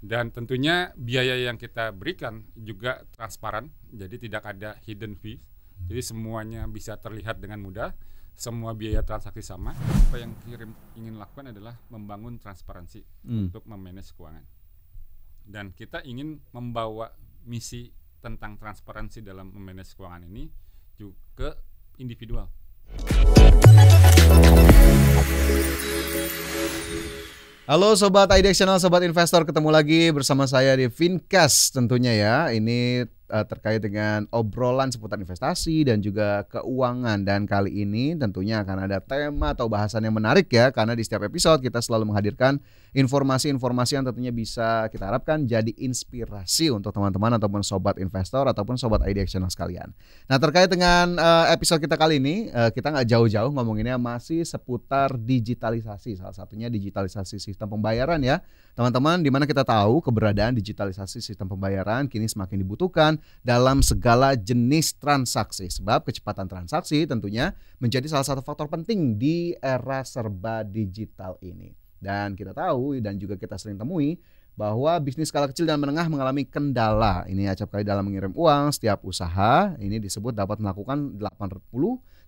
dan tentunya biaya yang kita berikan juga transparan jadi tidak ada hidden fee jadi semuanya bisa terlihat dengan mudah semua biaya transaksi sama apa yang kirim ingin lakukan adalah membangun transparansi hmm. untuk memanage keuangan dan kita ingin membawa misi tentang transparansi dalam memanage keuangan ini juga ke individual. Halo Sobat IDX Channel, Sobat Investor, ketemu lagi bersama saya di Fincast tentunya ya. Ini uh, terkait dengan obrolan seputar investasi dan juga keuangan dan kali ini tentunya akan ada tema atau bahasan yang menarik ya karena di setiap episode kita selalu menghadirkan informasi-informasi yang tentunya bisa kita harapkan jadi inspirasi untuk teman-teman ataupun sobat investor ataupun sobat ID Action sekalian. Nah terkait dengan uh, episode kita kali ini uh, kita nggak jauh-jauh ngomonginnya masih seputar digitalisasi salah satunya digitalisasi sistem pembayaran ya teman-teman dimana kita tahu keberadaan digitalisasi sistem pembayaran kini semakin dibutuhkan dalam segala jenis transaksi. Sebab kecepatan transaksi tentunya menjadi salah satu faktor penting di era serba digital ini. Dan kita tahu dan juga kita sering temui bahwa bisnis skala kecil dan menengah mengalami kendala. Ini acap kali dalam mengirim uang setiap usaha ini disebut dapat melakukan 80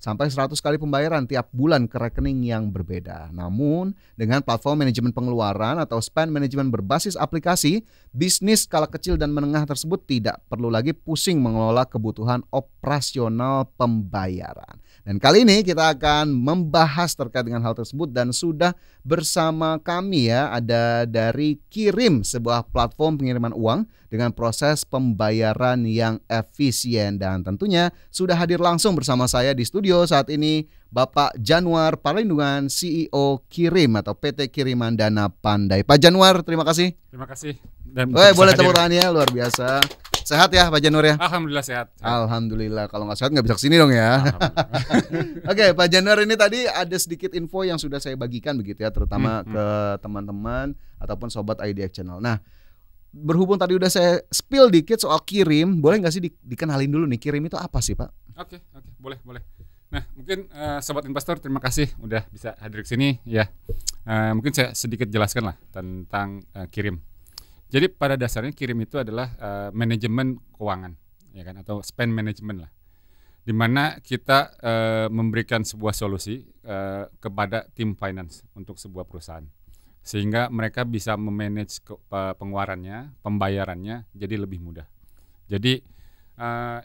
sampai 100 kali pembayaran tiap bulan ke rekening yang berbeda. Namun, dengan platform manajemen pengeluaran atau spend manajemen berbasis aplikasi, bisnis skala kecil dan menengah tersebut tidak perlu lagi pusing mengelola kebutuhan operasional pembayaran. Dan kali ini kita akan membahas terkait dengan hal tersebut dan sudah bersama kami ya ada dari Kirim sebuah platform pengiriman uang dengan proses pembayaran yang efisien dan tentunya sudah hadir langsung bersama saya di studio saat ini Bapak Januar Palindungan CEO Kirim atau PT Kiriman Dana Pandai. Pak Januar, terima kasih. Terima kasih. Dan Oke, boleh tepuk tangan ya, luar biasa. Sehat ya Pak Janur ya? Alhamdulillah sehat. Alhamdulillah. Kalau nggak sehat nggak bisa kesini dong ya. Oke okay, Pak Janur ini tadi ada sedikit info yang sudah saya bagikan begitu ya, terutama hmm, hmm. ke teman-teman ataupun sobat IDX Channel. Nah berhubung tadi udah saya spill dikit soal kirim, boleh nggak sih di, dikenalin dulu nih kirim itu apa sih pak? Oke okay, oke okay, boleh boleh. Nah mungkin uh, sobat investor terima kasih udah bisa hadir ke sini ya. Uh, mungkin saya sedikit jelaskan lah tentang uh, kirim. Jadi pada dasarnya kirim itu adalah uh, manajemen keuangan, ya kan, atau spend management lah, di mana kita uh, memberikan sebuah solusi uh, kepada tim finance untuk sebuah perusahaan, sehingga mereka bisa memanage ke, uh, pengeluarannya, pembayarannya, jadi lebih mudah. Jadi uh,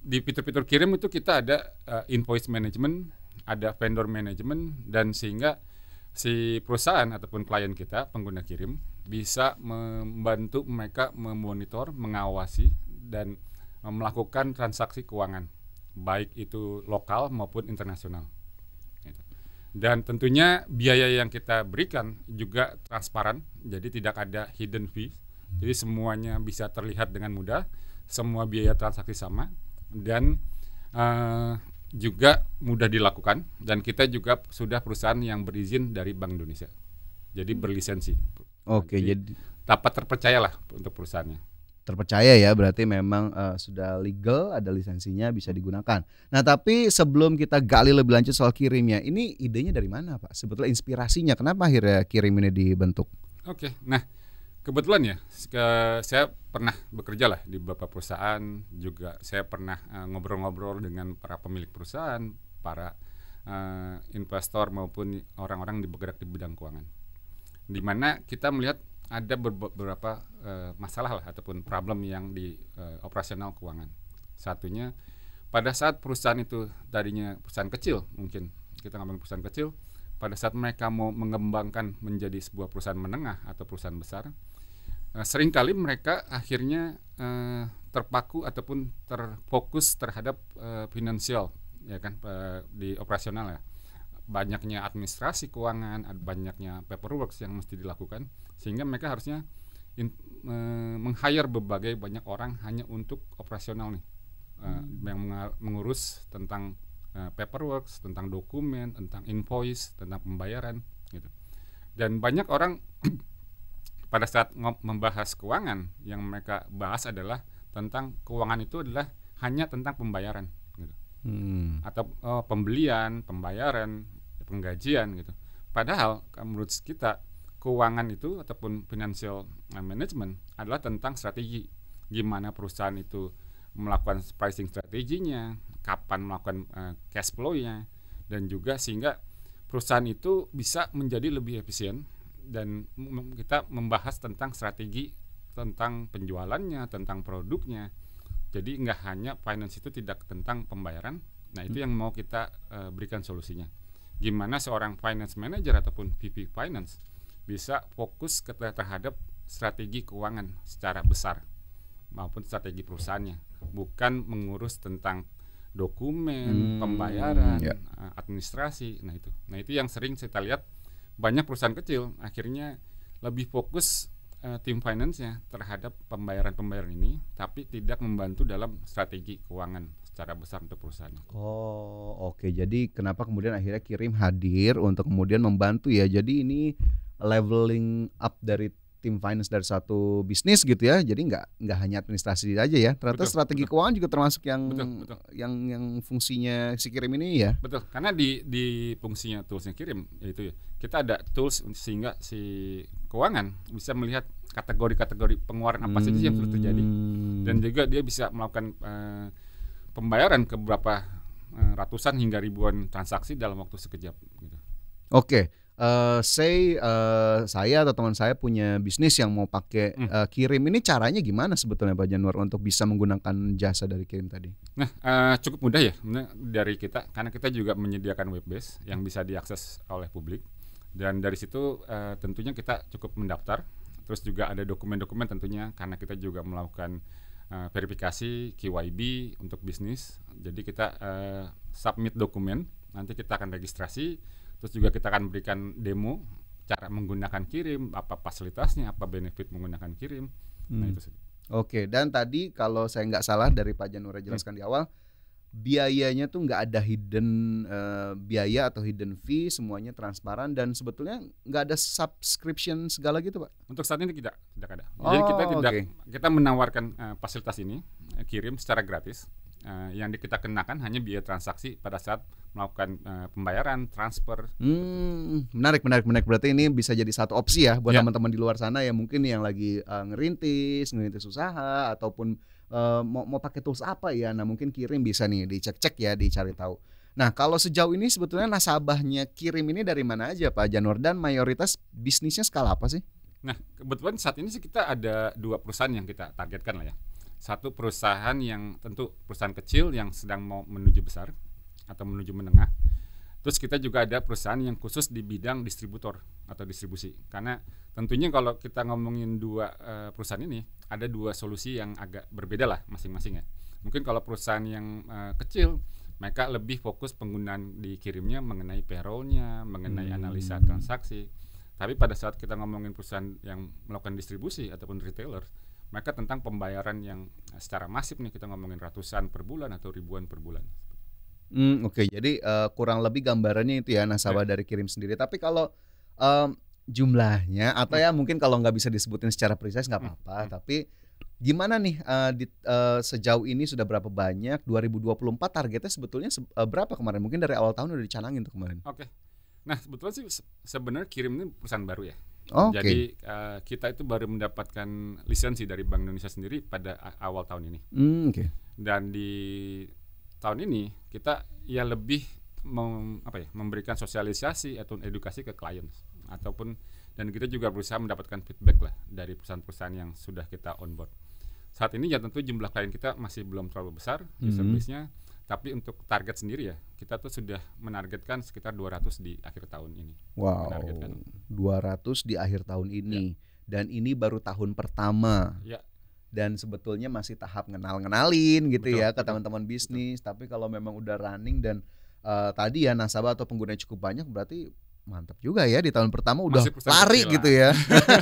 di fitur-fitur kirim itu kita ada uh, invoice management, ada vendor management, dan sehingga si perusahaan ataupun klien kita pengguna kirim bisa membantu mereka memonitor, mengawasi dan melakukan transaksi keuangan baik itu lokal maupun internasional. Gitu. Dan tentunya biaya yang kita berikan juga transparan, jadi tidak ada hidden fee. Jadi semuanya bisa terlihat dengan mudah, semua biaya transaksi sama dan uh, juga mudah dilakukan dan kita juga sudah perusahaan yang berizin dari Bank Indonesia. Jadi hmm. berlisensi. Oke, jadi, jadi dapat terpercayalah untuk perusahaannya. Terpercaya ya, berarti memang uh, sudah legal, ada lisensinya bisa digunakan. Nah, tapi sebelum kita gali lebih lanjut soal kirimnya, ini idenya dari mana, Pak? Sebetulnya inspirasinya kenapa akhirnya kirim ini dibentuk? Oke, nah kebetulan ya saya pernah bekerja lah di beberapa perusahaan juga saya pernah eh, ngobrol-ngobrol uh, dengan para pemilik perusahaan para uh, investor maupun orang-orang di bergerak di bidang keuangan di mana kita melihat ada beberapa uh, masalah lah ataupun problem yang di uh, operasional keuangan satunya pada saat perusahaan itu tadinya perusahaan kecil mungkin kita ngomong perusahaan kecil pada saat mereka mau mengembangkan menjadi sebuah perusahaan menengah atau perusahaan besar Eh, seringkali mereka akhirnya uh, terpaku ataupun terfokus terhadap uh, finansial ya kan di operasional ya. Banyaknya administrasi keuangan, banyaknya paperwork yang mesti dilakukan sehingga mereka harusnya in, e, meng-hire berbagai banyak orang hanya untuk operasional nih. E, hmm. yang mengurus tentang e, paperwork, tentang dokumen, tentang invoice, tentang pembayaran gitu. Dan banyak orang pada saat membahas keuangan yang mereka bahas adalah tentang keuangan itu adalah hanya tentang pembayaran gitu. Hmm. Atau oh, pembelian, pembayaran, penggajian gitu. Padahal menurut kita keuangan itu ataupun financial eh, management adalah tentang strategi. Gimana perusahaan itu melakukan pricing strateginya, kapan melakukan uh, cash flow-nya dan juga sehingga perusahaan itu bisa menjadi lebih efisien dan kita membahas tentang strategi tentang penjualannya, tentang produknya. Jadi nggak hanya finance itu tidak tentang pembayaran. Nah itu hmm. yang mau kita uh, berikan solusinya. Gimana seorang finance manager ataupun VP finance bisa fokus terhadap strategi keuangan secara besar maupun strategi perusahaannya, bukan mengurus tentang dokumen, hmm, pembayaran, yeah. Ya. administrasi. Nah itu, nah itu yang sering kita lihat banyak perusahaan kecil akhirnya lebih fokus uh, tim finance-nya terhadap pembayaran-pembayaran ini tapi tidak membantu dalam strategi keuangan secara besar untuk perusahaan. Oh, oke. Okay. Jadi kenapa kemudian akhirnya kirim hadir untuk kemudian membantu ya. Jadi ini leveling up dari tim finance dari satu bisnis gitu ya. Jadi nggak nggak hanya administrasi aja ya. Ternyata betul, strategi betul. keuangan juga termasuk yang betul, betul. yang yang fungsinya si kirim ini ya. Betul. Karena di di fungsinya toolsnya kirim yaitu ya, kita ada tools sehingga si keuangan bisa melihat kategori-kategori pengeluaran apa saja hmm. yang sudah terjadi hmm. dan juga dia bisa melakukan uh, pembayaran ke beberapa uh, eh, ratusan hingga ribuan transaksi dalam waktu sekejap gitu. Oke uh, say uh, saya atau teman saya punya bisnis yang mau pakai hmm. uh, kirim ini caranya gimana sebetulnya Pak Januar untuk bisa menggunakan jasa dari kirim tadi? Nah uh, cukup mudah ya dari kita karena kita juga menyediakan web base yang bisa diakses oleh publik dan dari situ uh, tentunya kita cukup mendaftar terus juga ada dokumen-dokumen tentunya karena kita juga melakukan uh, verifikasi KYB untuk bisnis jadi kita uh, submit dokumen nanti kita akan registrasi Terus juga kita akan berikan demo cara menggunakan kirim, apa fasilitasnya, apa benefit menggunakan kirim. Nah, hmm. Nah itu sih. Oke, dan tadi kalau saya nggak salah dari Pak Janura jelaskan hmm. di awal, biayanya tuh nggak ada hidden uh, biaya atau hidden fee, semuanya transparan dan sebetulnya nggak ada subscription segala gitu, Pak. Untuk saat ini tidak, tidak ada. Oh, Jadi kita oh, tidak okay. kita menawarkan uh, fasilitas ini eh, kirim secara gratis uh, yang kita kenakan hanya biaya transaksi pada saat melakukan uh, pembayaran transfer. Hmm, menarik, menarik, menarik. Berarti ini bisa jadi satu opsi ya buat teman ya. teman-teman di luar sana yang mungkin yang lagi uh, ngerintis, ngerintis usaha ataupun uh, mau mau pakai tools apa ya. Nah, mungkin kirim bisa nih dicek-cek ya, dicari tahu. Nah, kalau sejauh ini sebetulnya nasabahnya kirim ini dari mana aja Pak Janur dan mayoritas bisnisnya skala apa sih? Nah, kebetulan saat ini sih kita ada dua perusahaan yang kita targetkan lah ya satu perusahaan yang tentu perusahaan kecil yang sedang mau menuju besar atau menuju menengah. Terus kita juga ada perusahaan yang khusus di bidang distributor atau distribusi. Karena tentunya kalau kita ngomongin dua eh, perusahaan ini ada dua solusi yang agak berbeda lah masing-masing ya. Mungkin kalau perusahaan yang eh, kecil mereka lebih fokus penggunaan dikirimnya mengenai payrollnya, mengenai hmm. analisa transaksi. Tapi pada saat kita ngomongin perusahaan yang melakukan distribusi ataupun retailer, maka tentang pembayaran yang nah, secara masif nih kita ngomongin ratusan per bulan atau ribuan per bulan. Hmm, Oke, okay. jadi uh, kurang lebih gambarannya itu ya nasabah yeah. dari kirim sendiri. Tapi kalau um, jumlahnya atau hmm. ya mungkin kalau nggak bisa disebutin secara precise nggak hmm, apa-apa. Hmm. Tapi gimana nih uh, di, uh, sejauh ini sudah berapa banyak? 2024 targetnya sebetulnya se uh, berapa kemarin? Mungkin dari awal tahun udah dicanangin tuh kemarin. Oke, okay. nah sebetulnya sih sebenarnya kirim ini perusahaan baru ya. Oh, Jadi uh, kita itu baru mendapatkan lisensi dari Bank Indonesia sendiri pada awal tahun ini. Mm, okay. Dan di tahun ini kita ya lebih mem, apa ya, memberikan sosialisasi atau edukasi ke klien ataupun dan kita juga berusaha mendapatkan feedback lah dari perusahaan-perusahaan yang sudah kita onboard. Saat ini ya tentu jumlah klien kita masih belum terlalu besar, mm -hmm. Tapi untuk target sendiri ya, kita tuh sudah menargetkan sekitar 200 di akhir tahun ini. Wow. Menargetkan. 200 di akhir tahun ini. Ya. Dan ini baru tahun pertama. Ya. Dan sebetulnya masih tahap kenal-kenalin gitu betul, ya ke teman-teman bisnis. Betul. Tapi kalau memang udah running dan uh, tadi ya nasabah atau pengguna cukup banyak berarti mantap juga ya di tahun pertama udah lari gitu ya.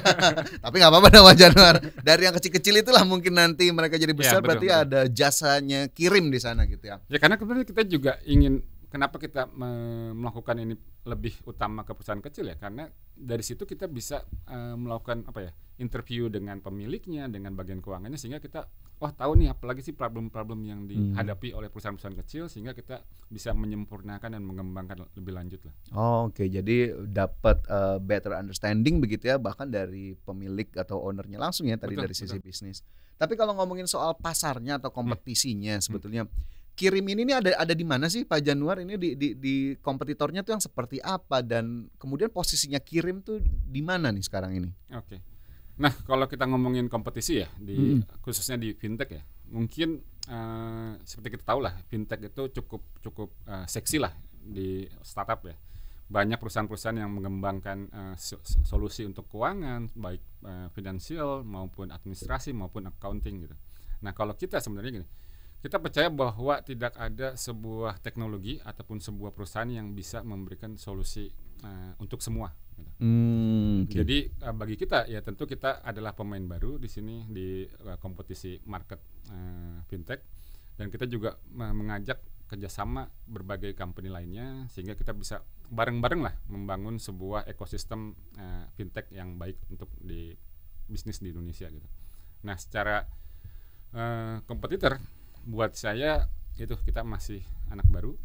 Tapi nggak apa-apa nama Januar. Dari yang kecil-kecil itulah mungkin nanti mereka jadi iya, besar ya, betul, berarti betul. ada jasanya kirim di sana gitu ya. Ya karena kemarin kita juga ingin kenapa kita me- melakukan ini lebih utama ke perusahaan kecil ya karena dari situ kita bisa e, melakukan apa ya interview dengan pemiliknya dengan bagian keuangannya sehingga kita wah tahu nih apalagi sih problem-problem yang dihadapi hmm. oleh perusahaan-perusahaan kecil sehingga kita bisa menyempurnakan dan mengembangkan lebih lanjut lah. Oh, Oke, okay. jadi dapat uh, better understanding begitu ya bahkan dari pemilik atau ownernya langsung ya tadi betul, dari sisi betul. bisnis. Tapi kalau ngomongin soal pasarnya atau hmm. kompetisinya hmm. sebetulnya hmm kirim ini nih ada ada di mana sih Pak Januar ini di, di di kompetitornya tuh yang seperti apa dan kemudian posisinya kirim tuh di mana nih sekarang ini? Oke. Okay. Nah, kalau kita ngomongin kompetisi ya di hmm. khususnya di fintech ya. Mungkin uh, seperti kita tahu lah fintech itu cukup cukup uh, seksi lah di startup ya. Banyak perusahaan-perusahaan yang mengembangkan uh, solusi untuk keuangan baik uh, finansial maupun administrasi maupun accounting gitu. Nah, kalau kita sebenarnya gini, kita percaya bahwa tidak ada sebuah teknologi ataupun sebuah perusahaan yang bisa memberikan solusi uh, untuk semua. Gitu. Hmm, okay. Jadi uh, bagi kita ya tentu kita adalah pemain baru di sini di uh, kompetisi market uh, fintech dan kita juga uh, mengajak kerjasama berbagai company lainnya sehingga kita bisa bareng-bareng lah membangun sebuah ekosistem uh, fintech yang baik untuk di bisnis di Indonesia gitu. Nah secara kompetitor buat saya itu kita masih anak baru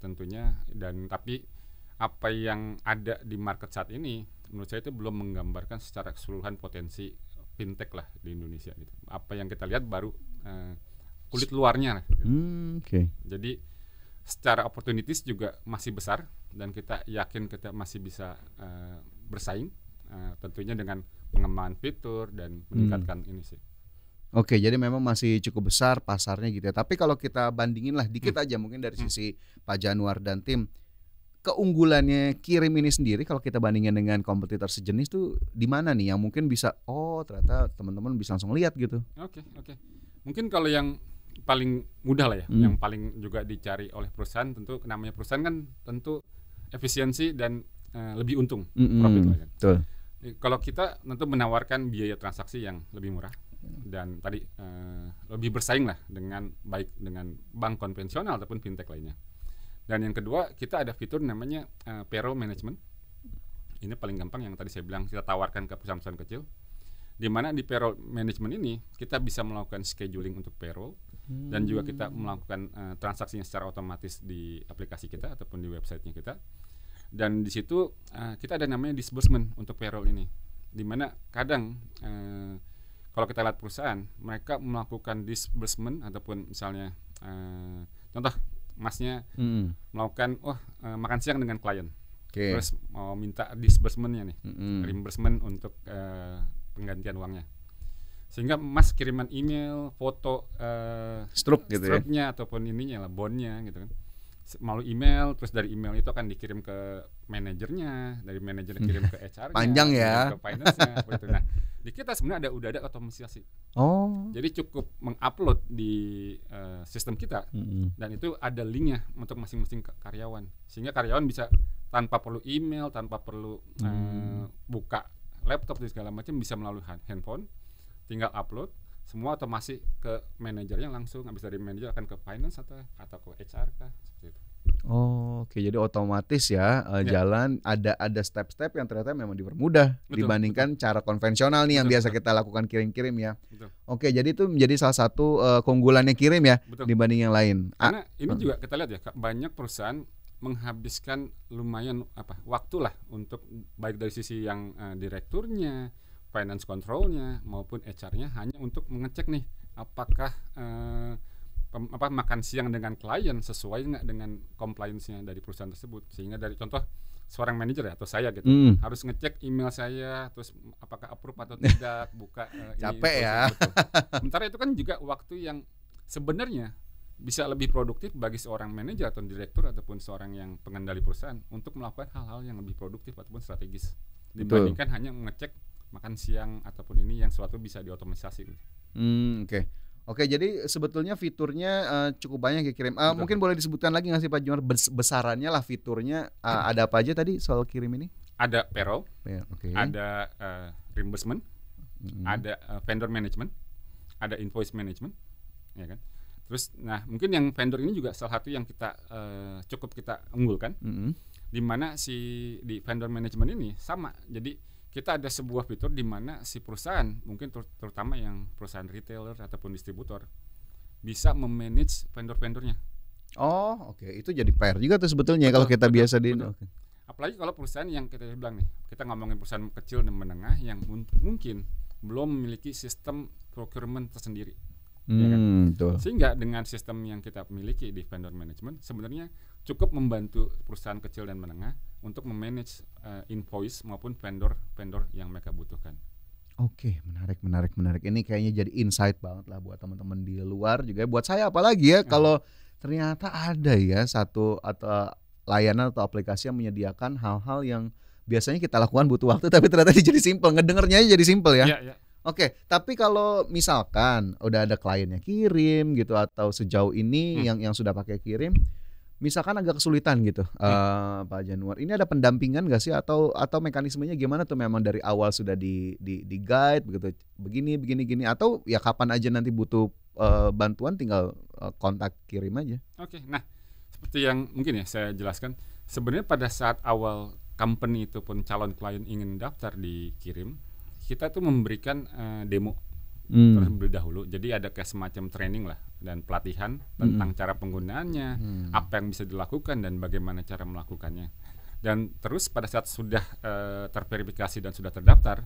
tentunya dan tapi apa yang ada di market saat ini menurut saya itu belum menggambarkan secara keseluruhan potensi fintech lah di Indonesia gitu. Apa yang kita lihat baru uh, kulit luarnya. Gitu. Hmm, Oke. Okay. Jadi secara opportunities juga masih besar dan kita yakin kita masih bisa uh, bersaing uh, tentunya dengan pengembangan fitur dan hmm. meningkatkan hmm. ini sih. Oke, jadi memang masih cukup besar pasarnya gitu ya. Tapi kalau kita bandingin lah hmm. dikit aja mungkin dari hmm. sisi Pak Januar dan tim keunggulannya kirim ini sendiri kalau kita bandingin dengan kompetitor sejenis tuh di mana nih yang mungkin bisa oh ternyata teman-teman bisa langsung lihat gitu. Oke, okay, oke. Okay. Mungkin kalau yang paling mudah lah ya, hmm. yang paling juga dicari oleh perusahaan tentu namanya perusahaan kan tentu efisiensi dan uh, lebih untung, -hmm. hmm. profit lah kan. Betul. Kalau kita tentu menawarkan biaya transaksi yang lebih murah dan tadi uh, lebih bersaing lah dengan baik dengan bank konvensional ataupun fintech lainnya. Dan yang kedua kita ada fitur namanya uh, payroll management. Ini paling gampang yang tadi saya bilang kita tawarkan ke perusahaan-perusahaan kecil. Di mana di payroll management ini kita bisa melakukan scheduling untuk payroll hmm. dan juga kita hmm. melakukan uh, transaksinya secara otomatis di aplikasi kita ataupun di websitenya kita. Dan di situ uh, kita ada namanya disbursement untuk payroll ini. Di mana kadang uh, kalau kita lihat perusahaan mereka melakukan disbursement ataupun misalnya uh, contoh masnya mm. melakukan oh uh, makan siang dengan klien okay. terus mau minta disbursementnya nih mm-hmm. reimbursement untuk uh, penggantian uangnya sehingga mas kiriman email foto uh, struk gitu ya ataupun ininya lah bondnya gitu kan melalui email terus dari email itu akan dikirim ke manajernya dari manajer hmm. kirim ke HR panjang ya ke finance gitu. nah di kita sebenarnya ada udah ada otomatisasi oh jadi cukup mengupload di uh, sistem kita mm-hmm. dan itu ada linknya untuk masing-masing karyawan sehingga karyawan bisa tanpa perlu email tanpa perlu mm. buka laptop dan segala macam bisa melalui handphone tinggal upload semua atau masih ke manajernya langsung habis dari manajer akan ke finance atau atau ke HR kah seperti itu Oh, oke. Okay. Jadi otomatis ya yeah. Ya. jalan ada ada step-step yang ternyata memang dipermudah betul, dibandingkan betul. cara konvensional nih betul, yang biasa betul. kita lakukan kirim-kirim ya. Oke, okay, jadi itu menjadi salah satu uh, keunggulannya kirim ya betul. dibanding yang lain. Karena ah. ini hmm. juga kita lihat ya banyak perusahaan menghabiskan lumayan apa waktu lah untuk baik dari sisi yang uh, direkturnya, finance controlnya maupun HR-nya hanya untuk mengecek nih apakah eh, apa makan siang dengan klien sesuai nggak dengan compliance-nya dari perusahaan tersebut sehingga dari contoh seorang manajer ya atau saya gitu mm. harus ngecek email saya terus apakah approve atau tidak buka uh, capek ya gitu. sementara itu kan juga waktu yang sebenarnya bisa lebih produktif bagi seorang manajer atau direktur ataupun seorang yang pengendali perusahaan untuk melakukan hal-hal yang lebih produktif ataupun strategis dibandingkan betul. hanya mengecek makan siang ataupun ini yang suatu bisa diotomatisasi. Gitu. Hmm, oke. Okay. Oke, jadi sebetulnya fiturnya uh, cukup banyak ya kirim. Uh, mungkin boleh disebutkan lagi nggak sih Pak Jumar Bes besarannya lah fiturnya uh, ada apa aja tadi soal kirim ini? Ada payroll, yeah, okay. ada uh, reimbursement, hmm. ada uh, vendor management, ada invoice management, ya kan. Terus, nah mungkin yang vendor ini juga salah satu yang kita uh, cukup kita unggulkan, -hmm. di mana si di vendor management ini sama. Jadi kita ada sebuah fitur di mana si perusahaan mungkin ter terutama yang perusahaan retailer ataupun distributor bisa memanage vendor-vendornya. Oh, oke. Okay. Itu jadi PR juga tuh sebetulnya ya betul, kalau kita betul, biasa di betul. Okay. Apalagi kalau perusahaan yang kita bilang nih, kita ngomongin perusahaan kecil dan menengah yang mungkin belum memiliki sistem procurement tersendiri. Hmm, ya kan? Hmm, betul. Sehingga dengan sistem yang kita miliki di vendor management sebenarnya cukup membantu perusahaan kecil dan menengah untuk memanage uh, invoice maupun vendor-vendor yang mereka butuhkan. Oke, menarik, menarik, menarik. Ini kayaknya jadi insight banget lah buat teman-teman di luar juga. Ya. Buat saya apalagi ya hmm. kalau ternyata ada ya satu atau layanan atau aplikasi yang menyediakan hal-hal yang biasanya kita lakukan butuh waktu tapi ternyata jadi simple. Ngedengernya jadi simple ya. Yeah, yeah. Oke, tapi kalau misalkan udah ada kliennya kirim gitu atau sejauh ini hmm. yang yang sudah pakai kirim, misalkan agak kesulitan gitu hmm. uh, Pak Januar. Ini ada pendampingan gak sih atau atau mekanismenya gimana tuh memang dari awal sudah di di, di guide begitu begini begini gini atau ya kapan aja nanti butuh uh, bantuan tinggal uh, kontak kirim aja. Oke. Okay. Nah, seperti yang mungkin ya saya jelaskan, sebenarnya pada saat awal company itu pun calon klien ingin daftar dikirim, kita tuh memberikan uh, demo hmm. terlebih dahulu. Jadi ada kayak semacam training lah dan pelatihan tentang hmm. cara penggunaannya, hmm. apa yang bisa dilakukan dan bagaimana cara melakukannya. Dan terus pada saat sudah e, terverifikasi dan sudah terdaftar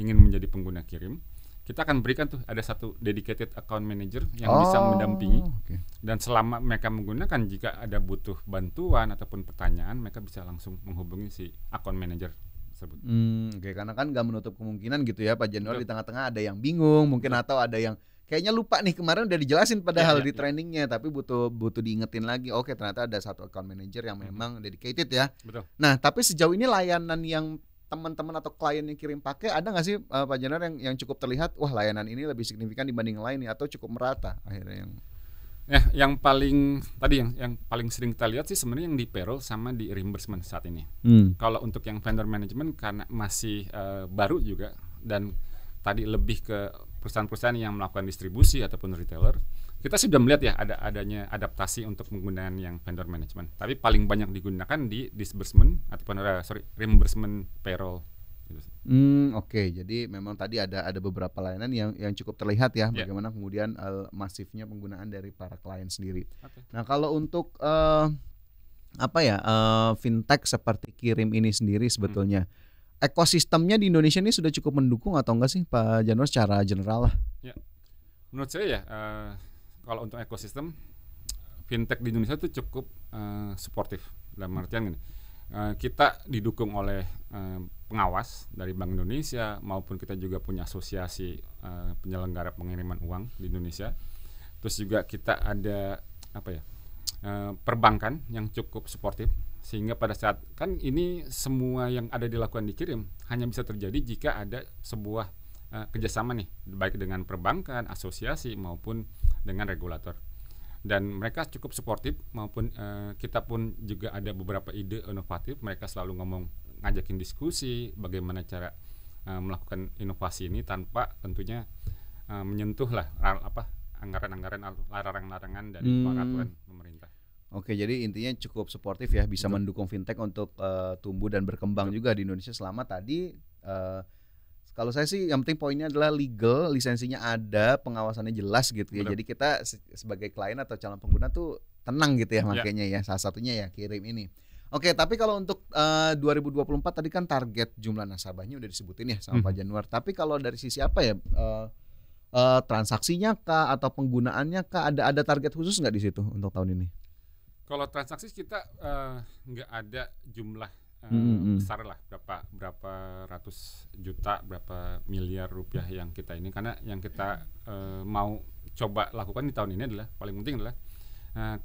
ingin menjadi pengguna kirim, kita akan berikan tuh ada satu dedicated account manager yang oh, bisa mendampingi okay. dan selama mereka menggunakan jika ada butuh bantuan ataupun pertanyaan mereka bisa langsung menghubungi si account manager tersebut? Hmm, Oke, okay. karena kan nggak menutup kemungkinan gitu ya Pak Januar di tengah-tengah ada yang bingung mungkin Betul. atau ada yang kayaknya lupa nih kemarin udah dijelasin padahal ya, ya, di iya. trainingnya ya. tapi butuh butuh diingetin lagi oke ternyata ada satu account manager yang hmm. memang dedicated ya Betul. nah tapi sejauh ini layanan yang teman-teman atau klien yang kirim pakai ada nggak sih uh, Pak Janar yang yang cukup terlihat wah layanan ini lebih signifikan dibanding lain atau cukup merata akhirnya yang Ya, yang paling tadi yang yang paling sering kita lihat sih sebenarnya yang di payroll sama di reimbursement saat ini. Hmm. Kalau untuk yang vendor management karena masih uh, baru juga dan tadi lebih ke perusahaan-perusahaan yang melakukan distribusi ataupun retailer, kita sudah melihat ya ada adanya adaptasi untuk penggunaan yang vendor management. Tapi paling banyak digunakan di disbursement ataupun uh, sorry reimbursement payroll Gitu hmm, oke. Okay. Jadi memang tadi ada ada beberapa layanan yang yang cukup terlihat ya yeah. bagaimana kemudian uh, masifnya penggunaan dari para klien sendiri. Okay. Nah, kalau untuk uh, apa ya uh, fintech seperti Kirim ini sendiri sebetulnya hmm. ekosistemnya di Indonesia ini sudah cukup mendukung atau enggak sih Pak Janur secara general lah? Ya. Menurut saya ya uh, kalau untuk ekosistem fintech di Indonesia itu cukup uh, suportif dalam artian ini. Eh, kita didukung oleh eh, pengawas dari Bank Indonesia maupun kita juga punya asosiasi eh, penyelenggara pengiriman uang di Indonesia. Terus juga kita ada apa ya? perbankan yang cukup suportif sehingga pada saat kan ini semua yang ada dilakukan dikirim hanya bisa terjadi jika ada sebuah kerjasama nih baik dengan perbankan, asosiasi maupun dengan regulator dan mereka cukup suportif maupun uh, kita pun juga ada beberapa ide inovatif mereka selalu ngomong ngajakin diskusi bagaimana cara uh, melakukan inovasi ini tanpa tentunya uh, menyentuh lah apa anggaran-anggaran larangan-larangan dari hmm. peraturan pemerintah. Oke, jadi intinya cukup suportif ya, bisa Betul. mendukung fintech untuk uh, tumbuh dan berkembang Betul. juga di Indonesia selama tadi uh, kalau saya sih yang penting poinnya adalah legal, lisensinya ada, pengawasannya jelas gitu ya. Betul. Jadi kita sebagai klien atau calon pengguna tuh tenang gitu ya iya. makanya ya. ya. Salah satunya ya kirim ini. Oke, tapi kalau untuk eh, uh, 2024 tadi kan target jumlah nasabahnya udah disebutin ya sama hmm. Pak Januar. Tapi kalau dari sisi apa ya uh, uh, transaksinya kah atau penggunaannya kah ada ada target khusus nggak di situ untuk tahun ini? Kalau transaksi kita nggak ada jumlah uh, mm-hmm. besar lah berapa berapa ratus juta berapa miliar rupiah yang kita ini karena yang kita uh, mau coba lakukan di tahun ini adalah paling penting adalah uh,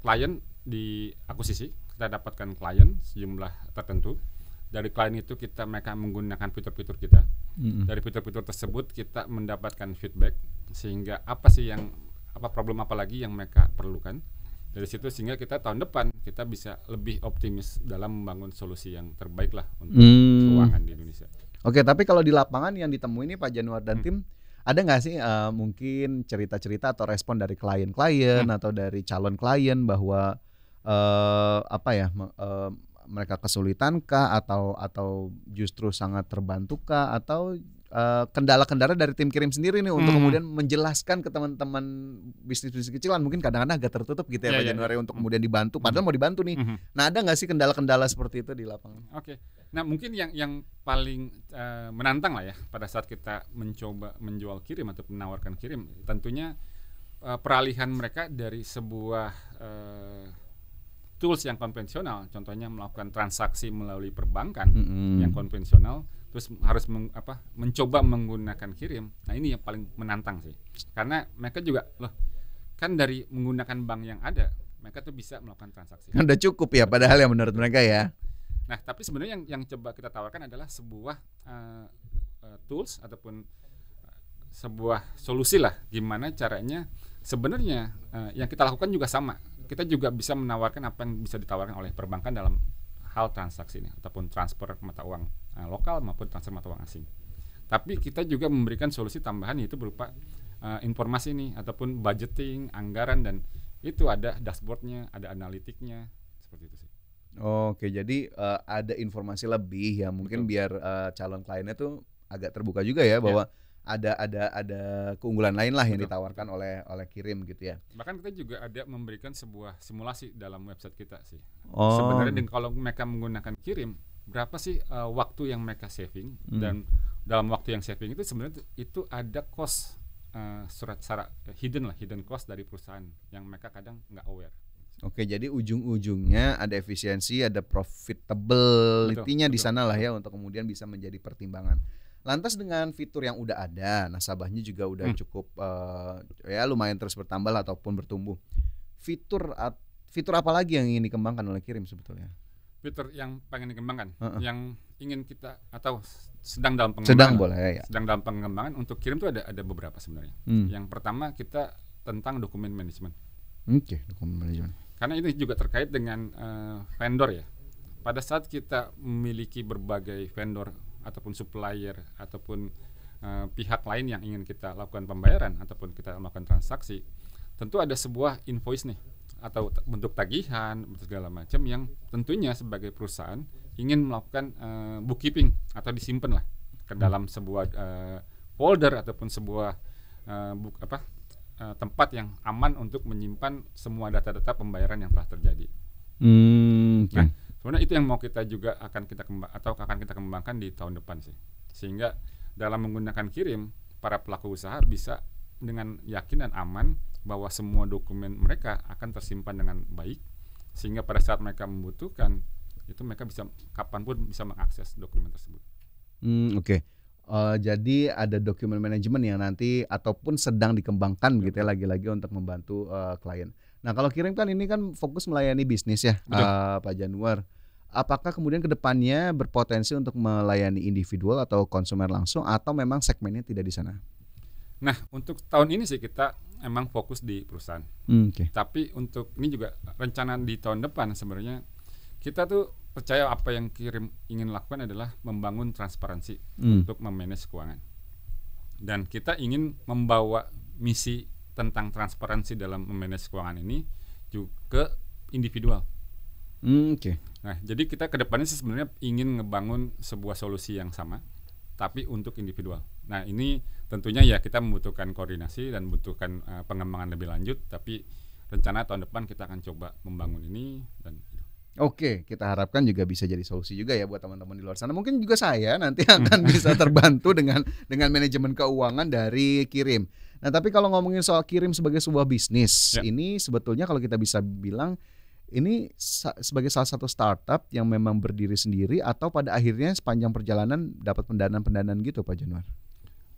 di akuisisi kita dapatkan klien sejumlah tertentu dari klien itu kita mereka menggunakan fitur-fitur kita mm-hmm. dari fitur-fitur tersebut kita mendapatkan feedback sehingga apa sih yang apa problem apa lagi yang mereka perlukan dari situ sehingga kita tahun depan kita bisa lebih optimis dalam membangun solusi yang terbaik lah untuk hmm. keuangan di Indonesia. Oke, tapi kalau di lapangan yang ditemui ini Pak Januar dan hmm. tim ada nggak sih uh, mungkin cerita-cerita atau respon dari klien-klien hmm. atau dari calon klien bahwa uh, apa ya uh, mereka kesulitankah atau atau justru sangat terbantukah atau Eh, kendala-kendala dari tim kirim sendiri nih untuk hmm. kemudian menjelaskan ke teman-teman bisnis-bisnis kecilan mungkin kadang-kadang agak tertutup gitu ya yeah, ya, Pak yeah. Ya. Januari untuk hmm. kemudian dibantu padahal hmm. mau dibantu nih. Hmm. Nah, ada nggak sih kendala-kendala seperti itu di lapangan? Oke. Okay. Nah, mungkin yang yang paling uh, menantang lah ya pada saat kita mencoba menjual kirim atau menawarkan kirim tentunya uh, peralihan mereka dari sebuah uh, tools yang konvensional contohnya melakukan transaksi melalui perbankan -hmm. yang konvensional terus harus meng, apa mencoba menggunakan kirim nah ini yang paling menantang sih karena mereka juga loh kan dari menggunakan bank yang ada mereka tuh bisa melakukan transaksi kan udah cukup ya padahal yang menurut mereka ya nah tapi sebenarnya yang yang coba kita tawarkan adalah sebuah uh, tools ataupun eh, sebuah solusi lah gimana caranya sebenarnya uh, yang kita lakukan juga sama kita juga bisa menawarkan apa yang bisa ditawarkan oleh perbankan dalam hal transaksi ini ataupun transfer mata uang uh, lokal maupun transfer mata uang asing. Tapi kita juga memberikan solusi tambahan yaitu berupa uh, informasi nih ataupun budgeting, anggaran dan itu ada dashboardnya, ada analitiknya seperti itu sih. Oke, jadi uh, ada informasi lebih ya mungkin Betul. biar uh, calon kliennya tuh agak terbuka juga ya, ya. bahwa yeah ada ada ada keunggulan lain lah yang Betul. ditawarkan oleh oleh kirim gitu ya. Bahkan kita juga ada memberikan sebuah simulasi dalam website kita sih. Oh. Sebenarnya kalau mereka menggunakan kirim berapa sih uh, waktu yang mereka saving hmm. dan dalam waktu yang saving itu sebenarnya itu ada cost uh, surat syarat eh, hidden lah hidden cost dari perusahaan yang mereka kadang nggak aware. Oke, jadi ujung-ujungnya ada efisiensi, ada profitability-nya di sana lah ya untuk kemudian bisa menjadi pertimbangan. Lantas dengan fitur yang udah ada, nasabahnya juga udah hmm. cukup uh, ya lumayan terus bertambah lah, ataupun bertumbuh. Fitur fitur apa lagi yang ingin dikembangkan oleh Kirim sebetulnya? Peter yang pengen dikembangkan, uh -uh. yang ingin kita atau sedang dalam pengembangan. Sedang boleh ya, ya. Sedang dalam pengembangan untuk kirim tuh ada ada beberapa sebenarnya. Hmm. Yang pertama kita tentang dokumen manajemen. Oke, okay, dokumen manajemen. Karena ini juga terkait dengan uh, vendor ya. Pada saat kita memiliki berbagai vendor ataupun supplier ataupun uh, pihak lain yang ingin kita lakukan pembayaran ataupun kita melakukan transaksi, tentu ada sebuah invoice nih atau bentuk tagihan bentuk segala macam yang tentunya sebagai perusahaan ingin melakukan uh, bookkeeping atau disimpan lah ke dalam sebuah uh, folder ataupun sebuah uh, buk, apa uh, tempat yang aman untuk menyimpan semua data-data pembayaran yang telah terjadi. Hmm, Nah, sebenarnya itu yang mau kita juga akan kita atau akan kita kembangkan di tahun depan sih, sehingga dalam menggunakan kirim para pelaku usaha bisa dengan yakin dan aman bahwa semua dokumen mereka akan tersimpan dengan baik sehingga pada saat mereka membutuhkan itu mereka bisa kapanpun bisa mengakses dokumen tersebut. Hmm, Oke. Okay. Uh, eh, jadi ada dokumen manajemen yang nanti ataupun sedang dikembangkan Betul. gitu ya lagi-lagi untuk membantu uh, klien. Nah kalau kirim kan ini kan fokus melayani bisnis ya uh, Pak Januar. Apakah kemudian kedepannya berpotensi untuk melayani individual atau konsumen langsung atau memang segmennya tidak di sana? Nah untuk tahun ini sih kita emang fokus di perusahaan. Mm, okay. Tapi untuk ini juga rencana di tahun depan sebenarnya kita tuh percaya apa yang kirim ingin lakukan adalah membangun transparansi mm. untuk memanage keuangan. Dan kita ingin membawa misi tentang transparansi dalam memanage keuangan ini juga individual. Mm, Oke. Okay. Nah, jadi kita kedepannya sih sebenarnya ingin ngebangun sebuah solusi yang sama, tapi untuk individual. Nah, ini tentunya ya kita membutuhkan koordinasi dan membutuhkan uh, pengembangan lebih lanjut tapi rencana tahun depan kita akan coba membangun ini dan Oke, kita harapkan juga bisa jadi solusi juga ya buat teman-teman di luar sana. Mungkin juga saya nanti akan bisa terbantu dengan dengan manajemen keuangan dari Kirim. Nah, tapi kalau ngomongin soal Kirim sebagai sebuah bisnis, ya. ini sebetulnya kalau kita bisa bilang ini sebagai salah satu startup yang memang berdiri sendiri atau pada akhirnya sepanjang perjalanan dapat pendanaan-pendanaan gitu Pak Januar?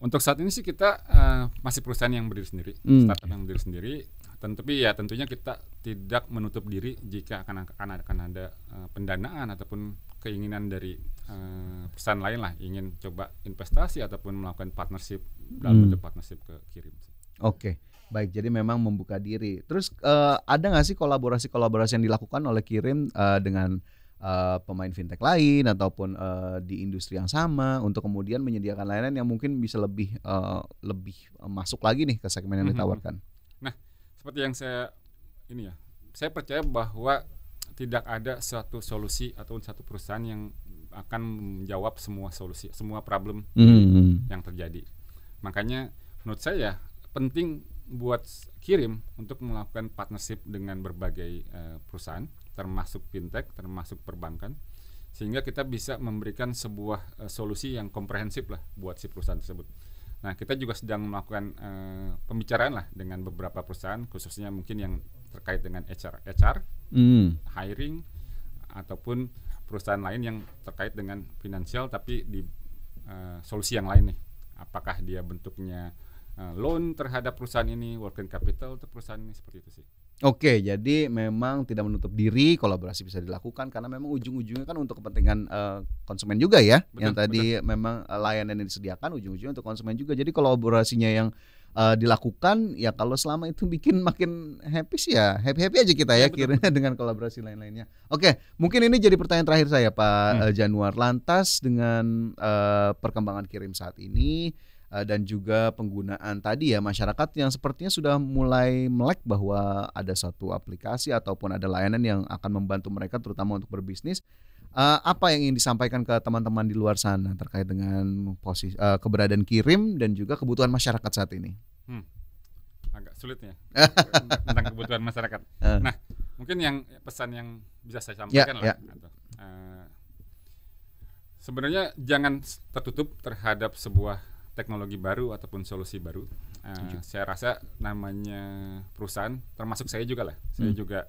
Untuk saat ini sih kita uh, masih perusahaan yang berdiri sendiri, hmm. startup yang berdiri sendiri. Tentu, tapi ya tentunya kita tidak menutup diri jika akan akan, akan ada uh, pendanaan ataupun keinginan dari uh, perusahaan lain lah ingin coba investasi ataupun melakukan partnership dalam hmm. partnership ke kirim. Oke. Okay. Baik, jadi memang membuka diri. Terus uh, ada nggak sih kolaborasi-kolaborasi yang dilakukan oleh Kirim uh, dengan uh, pemain fintech lain ataupun uh, di industri yang sama untuk kemudian menyediakan layanan yang mungkin bisa lebih uh, lebih masuk lagi nih ke segmen yang mhm. ditawarkan. Nah, seperti yang saya ini ya, saya percaya bahwa tidak ada satu solusi atau satu perusahaan yang akan menjawab semua solusi, semua problem mm -hmm. yang terjadi. Makanya menurut saya penting buat kirim untuk melakukan partnership dengan berbagai uh, perusahaan termasuk fintech termasuk perbankan sehingga kita bisa memberikan sebuah uh, solusi yang komprehensif lah buat si perusahaan tersebut. Nah kita juga sedang melakukan uh, pembicaraan lah dengan beberapa perusahaan khususnya mungkin yang terkait dengan HR, HR, mm. hiring ataupun perusahaan lain yang terkait dengan finansial tapi di uh, solusi yang lain nih apakah dia bentuknya Nah, loan terhadap perusahaan ini, working capital untuk perusahaan ini seperti itu sih. Oke, jadi memang tidak menutup diri kolaborasi bisa dilakukan karena memang ujung-ujungnya kan untuk kepentingan uh, konsumen juga ya. Benar, yang tadi benar. memang eh, layanan yang disediakan ujung-ujungnya untuk konsumen juga. Jadi kolaborasinya yang uh, dilakukan ya kalau selama itu bikin makin happy sih ya happy happy aja kita ya, ya dengan kolaborasi lain-lainnya. Oke, mungkin ini jadi pertanyaan terakhir saya Pak hmm. Januar. Lantas dengan uh, perkembangan kirim saat ini Eh, dan juga penggunaan tadi ya masyarakat yang sepertinya sudah mulai melek bahwa ada satu aplikasi ataupun ada layanan yang akan membantu mereka terutama untuk berbisnis. Eh, apa yang ingin disampaikan ke teman-teman di luar sana terkait dengan posisi eh, keberadaan kirim dan juga kebutuhan masyarakat saat ini? Hmm. Agak sulit ya. tentang kebutuhan masyarakat. Uh. Nah, mungkin yang pesan yang bisa saya ya, sampaikan yeah, lah. Yeah. Ya. sebenarnya jangan tertutup terhadap sebuah teknologi baru ataupun solusi baru. Uh, saya rasa namanya perusahaan, termasuk saya juga lah, saya hmm. juga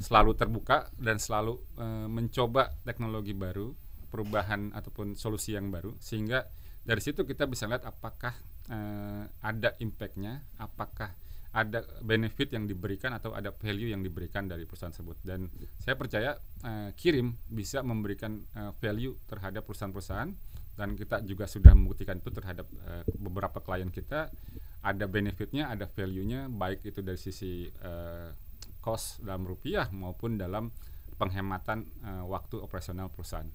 selalu terbuka dan selalu uh, mencoba teknologi baru, perubahan ataupun solusi yang baru, sehingga dari situ kita bisa lihat apakah uh, ada impactnya, apakah ada benefit yang diberikan atau ada value yang diberikan dari perusahaan tersebut dan saya percaya uh, kirim bisa memberikan uh, value terhadap perusahaan-perusahaan dan kita juga sudah membuktikan itu terhadap uh, beberapa klien kita ada benefitnya ada value-nya baik itu dari sisi uh, cost dalam rupiah maupun dalam penghematan uh, waktu operasional perusahaan.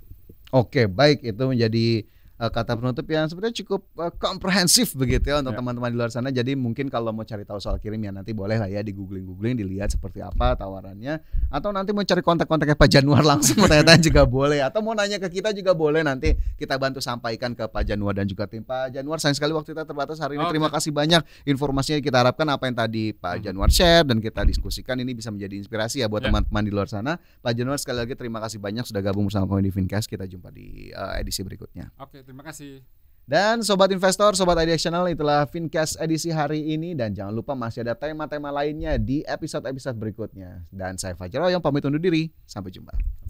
Oke, baik itu menjadi Eh, kata penutup yang sebenarnya cukup eh, komprehensif begitu ya untuk ya. teman-teman yeah. di luar sana. Jadi mungkin kalau mau cari tahu soal kirim ya nanti boleh lah ya di googling googling dilihat seperti apa tawarannya. Atau nanti mau cari kontak-kontaknya Pak Januar langsung tanya-tanya juga boleh. Atau mau nanya ke kita juga boleh nanti kita bantu sampaikan ke Pak Januar dan juga tim Pak Januar. Sayang sekali waktu kita terbatas hari ini. Okay. Terima kasih banyak informasinya kita harapkan apa yang tadi Pak hmm. Januar share dan kita diskusikan ini bisa menjadi inspirasi ya buat ya. teman-teman yeah. di luar sana. Pak Januar sekali lagi terima kasih banyak sudah gabung bersama kami di Fincast. Kita jumpa di uh, edisi berikutnya. Oke. Okay, terima kasih. Dan sobat investor, sobat ID Channel, itulah Fincast edisi hari ini dan jangan lupa masih ada tema-tema lainnya di episode-episode berikutnya. Dan saya Fajar yang pamit undur diri, sampai jumpa.